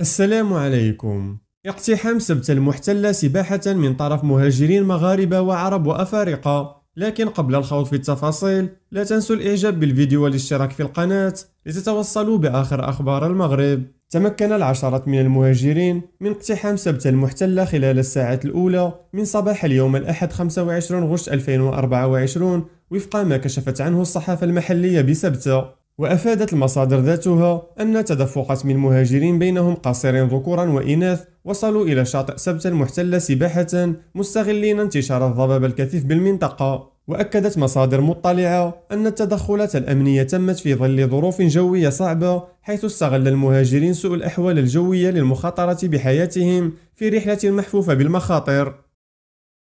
السلام عليكم اقتحام سبت المحتلة سباحة من طرف مهاجرين مغاربة وعرب وأفارقة لكن قبل الخوض في التفاصيل لا تنسوا الإعجاب بالفيديو والاشتراك في القناة لتتوصلوا بآخر أخبار المغرب تمكن العشرة من المهاجرين من اقتحام سبتة المحتلة خلال الساعات الأولى من صباح اليوم الأحد 25 غشت 2024 وفق ما كشفت عنه الصحافة المحلية بسبتة وأفادت المصادر ذاتها أن تدفقات من مهاجرين بينهم قاصرين ذكورا وإناث وصلوا إلى شاطئ سبتة المحتلة سباحة مستغلين انتشار الضباب الكثيف بالمنطقة وأكدت مصادر مطلعة أن التدخلات الأمنية تمت في ظل ظروف جوية صعبة حيث استغل المهاجرين سوء الأحوال الجوية للمخاطرة بحياتهم في رحلة محفوفة بالمخاطر